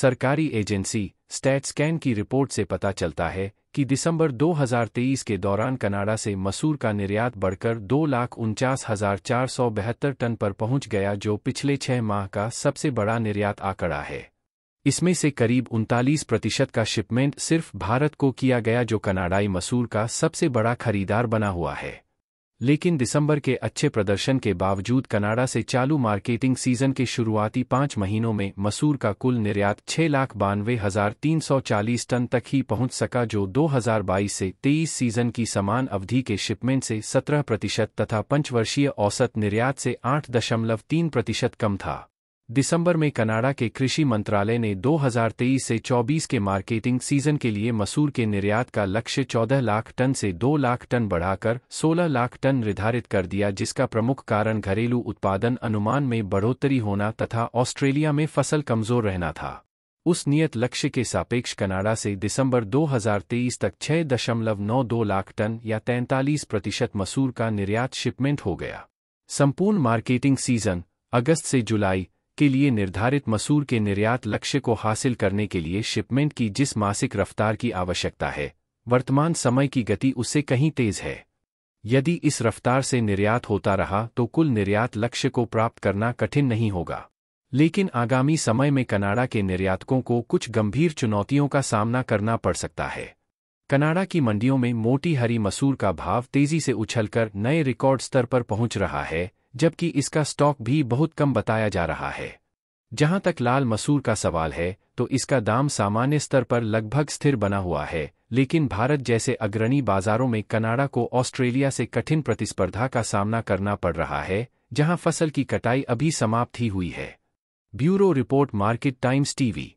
सरकारी agency stat scan की report से पता चलता है कि दिसंबर 2023 के दौरान कनाडा से मसूर का निर्यात बढ़कर दो लाख उनचास हजार चार सौ बहत्तर टन पर पहुंच गया जो पिछले छह माह का सबसे बड़ा निर्यात आंकड़ा है इसमें से करीब उनतालीस प्रतिशत का शिपमेंट सिर्फ भारत को किया गया जो कनाडाई मसूर का सबसे बड़ा खरीदार बना हुआ है लेकिन दिसंबर के अच्छे प्रदर्शन के बावजूद कनाडा से चालू मार्केटिंग सीजन के शुरुआती पांच महीनों में मसूर का कुल निर्यात छह लाख बानवे हज़ार तीन सौ चालीस टन तक ही पहुंच सका जो 2022 से 23 सीजन की समान अवधि के शिपमेंट से 17 प्रतिशत तथा पंचवर्षीय औसत निर्यात से 8.3 प्रतिशत कम था दिसंबर में कनाडा के कृषि मंत्रालय ने 2023 से 24 के मार्केटिंग सीजन के लिए मसूर के निर्यात का लक्ष्य 14 लाख टन से 2 लाख टन बढ़ाकर 16 लाख टन निर्धारित कर दिया जिसका प्रमुख कारण घरेलू उत्पादन अनुमान में बढ़ोतरी होना तथा ऑस्ट्रेलिया में फसल कमजोर रहना था उस नियत लक्ष्य के सापेक्ष कनाडा से दिसंबर 2023 तक 6.92 लाख टन या 43 प्रतिशत मसूर का निर्यात शिपमेंट हो गया संपूर्ण मार्केटिंग सीजन अगस्त से जुलाई के लिए निर्धारित मसूर के निर्यात लक्ष्य को हासिल करने के लिए शिपमेंट की जिस मासिक रफ्तार की आवश्यकता है वर्तमान समय की गति उससे कहीं तेज है यदि इस रफ्तार से निर्यात होता रहा तो कुल निर्यात लक्ष्य को प्राप्त करना कठिन नहीं होगा लेकिन आगामी समय में कनाडा के निर्यातकों को कुछ गंभीर चुनौतियों का सामना करना पड़ सकता है कनाडा की मंडियों में मोटी हरी मसूर का भाव तेजी से उछलकर नए रिकॉर्ड स्तर पर पहुंच रहा है जबकि इसका स्टॉक भी बहुत कम बताया जा रहा है जहां तक लाल मसूर का सवाल है तो इसका दाम सामान्य स्तर पर लगभग स्थिर बना हुआ है लेकिन भारत जैसे अग्रणी बाजारों में कनाडा को ऑस्ट्रेलिया से कठिन प्रतिस्पर्धा का सामना करना पड़ रहा है जहां फसल की कटाई अभी समाप्त ही हुई है bureau report market times TV